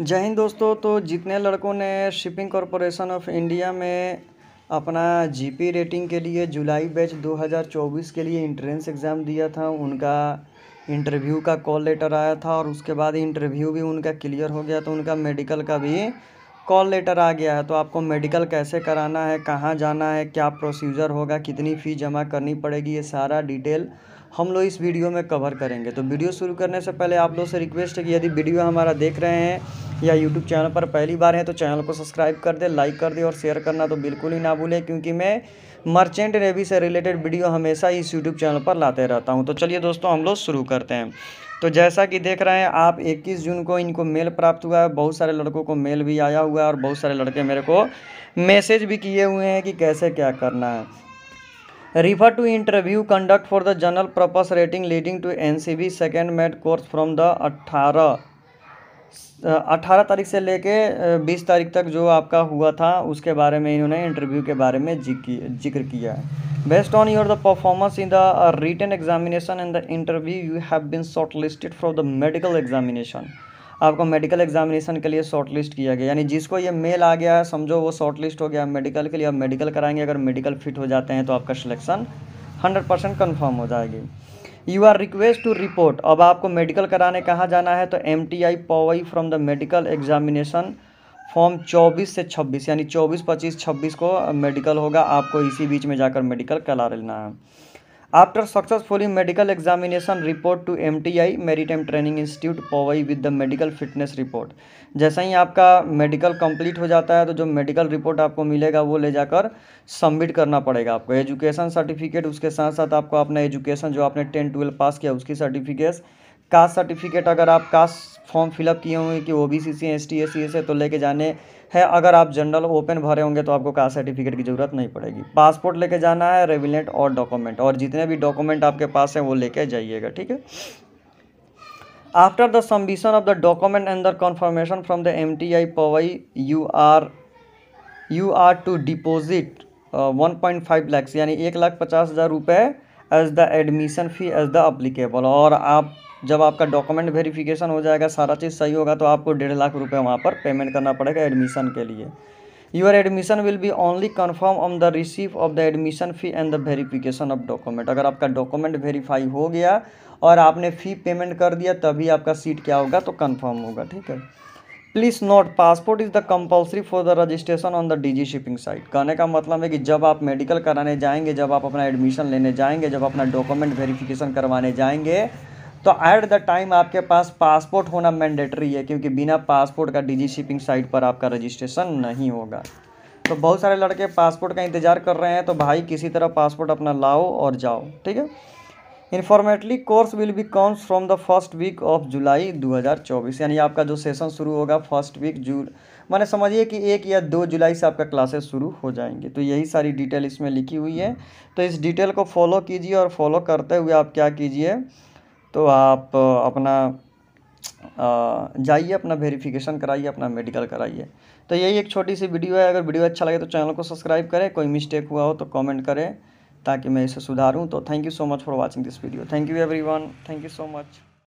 जय हिंद दोस्तों तो जितने लड़कों ने शिपिंग कॉरपोरेशन ऑफ इंडिया में अपना जीपी रेटिंग के लिए जुलाई बैच 2024 के लिए इंट्रेंस एग्ज़ाम दिया था उनका इंटरव्यू का कॉल लेटर आया था और उसके बाद इंटरव्यू भी उनका क्लियर हो गया तो उनका मेडिकल का भी कॉल लेटर आ गया है तो आपको मेडिकल कैसे कराना है कहाँ जाना है क्या प्रोसीजर होगा कितनी फ़ी जमा करनी पड़ेगी ये सारा डिटेल हम लोग इस वीडियो में कवर करेंगे तो वीडियो शुरू करने से पहले आप लोग से रिक्वेस्ट है कि यदि वीडियो हमारा देख रहे हैं या यूट्यूब चैनल पर पहली बार हैं तो चैनल को सब्सक्राइब कर दे लाइक कर दे और शेयर करना तो बिल्कुल ही ना भूलें क्योंकि मैं मर्चेंट नेवी से रिलेटेड वीडियो हमेशा इस यूट्यूब चैनल पर लाते रहता हूँ तो चलिए दोस्तों हम लोग शुरू करते हैं तो जैसा कि देख रहे हैं आप 21 जून को इनको मेल प्राप्त हुआ है बहुत सारे लड़कों को मेल भी आया हुआ है और बहुत सारे लड़के मेरे को मैसेज भी किए हुए हैं कि कैसे क्या करना है refer to interview conduct for the general purpose rating leading to N C B second mate course from the अट्ठारह अट्ठारह तारीख से लेके बीस तारीख तक जो आपका हुआ था उसके बारे में इन्होंने इंटरव्यू के बारे में जिक्र किया है based on your the performance in the written examination and the interview you have been short listed for the medical examination आपको मेडिकल एग्जामिनेशन के लिए शॉर्ट लिस्ट किया गया यानी जिसको ये मेल आ गया है समझो वो शॉर्ट लिस्ट हो गया मेडिकल के लिए आप मेडिकल कराएंगे अगर मेडिकल फिट हो जाते हैं तो आपका सिलेक्शन हंड्रेड परसेंट कन्फर्म हो जाएगी you are request to report अब आपको मेडिकल कराने कहाँ जाना है तो M T I Powai from the medical examination from 24 से 26 यानी 24, 25, 26 को मेडिकल होगा आपको इसी बीच में जाकर मेडिकल करा लेना है examination report to M T I maritime training institute Powai with the medical fitness report जैसा ही आपका मेडिकल कंप्लीट हो जाता है तो जो मेडिकल रिपोर्ट आपको मिलेगा वो ले जाकर सबमिट करना पड़ेगा आपको एजुकेशन सर्टिफिकेट उसके साथ साथ आपको अपना एजुकेशन जो आपने टेन ट्वेल्व पास किया उसकी सर्टिफिकेट कास्ट सर्टिफिकेट अगर आप कास्ट फॉर्म फिलअप किए हुए कि O B C C S T S C S है तो लेके जाने है अगर आप जनरल ओपन भरे होंगे तो आपको कास्ट सर्टिफिकेट की ज़रूरत नहीं पड़ेगी पासपोर्ट लेके जाना है रेविलेंट और डॉक्यूमेंट और जितने भी डॉक्यूमेंट आपके पास हैं वो लेके जाइएगा ठीक है after the submission of the document and the confirmation from the M T I Powai you are you are to deposit one point five lakhs यानी एक लाख पचास हज़ार रुपये as the admission fee as the applicable और आप जब आपका डॉक्यूमेंट वेरिफिकेशन हो जाएगा सारा चीज़ सही होगा तो आपको डेढ़ लाख रुपये वहाँ पर पेमेंट करना पड़ेगा एडमिशन के लिए your admission will be only confirm on the receive of the admission fee and the verification of document अगर आपका डॉक्यूमेंट वेरीफाई हो गया और आपने फ़ी पेमेंट कर दिया तभी आपका सीट क्या होगा तो कन्फर्म होगा ठीक है please note passport is the compulsory for the registration on the DG shipping site कहने का मतलब है कि जब आप मेडिकल कराने जाएंगे जब आप अपना एडमिशन लेने जाएंगे जब अपना डॉक्यूमेंट वेरिफिकेशन करवाने जाएंगे तो ऐट द टाइम आपके पास पासपोर्ट होना मैंडेटरी है क्योंकि बिना पासपोर्ट का डिजी शिपिंग साइट पर आपका रजिस्ट्रेशन नहीं होगा तो बहुत सारे लड़के पासपोर्ट का इंतज़ार कर रहे हैं तो भाई किसी तरह पासपोर्ट अपना लाओ और जाओ ठीक है informally course will be commence from the first week of July 2024 यानी आपका जो सेशन शुरू होगा फर्स्ट वीक जू मैंने समझिए कि एक या दो जुलाई से आपका क्लासेस शुरू हो जाएंगे तो यही सारी डिटेल इसमें लिखी हुई है तो इस डिटेल को फॉलो कीजिए और फॉलो करते हुए आप क्या कीजिए तो आप अपना जाइए अपना वेरिफिकेशन कराइए अपना मेडिकल कराइए तो यही एक छोटी सी वीडियो है अगर वीडियो अच्छा लगे तो चैनल को सब्सक्राइब करें कोई मिस्टेक हुआ हो तो कमेंट करें ताकि मैं इसे सुधारूं तो thank you so much for watching this video thank you everyone thank you so much